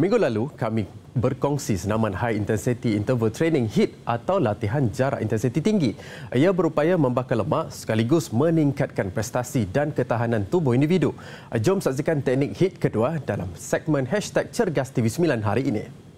Minggu lalu kami berkongsi senaman High Intensity Interval Training HIIT atau latihan jarak intensiti tinggi. Ia berupaya membakar lemak sekaligus meningkatkan prestasi dan ketahanan tubuh individu. Jom saksikan teknik HIIT kedua dalam segmen cergastv 9 hari ini.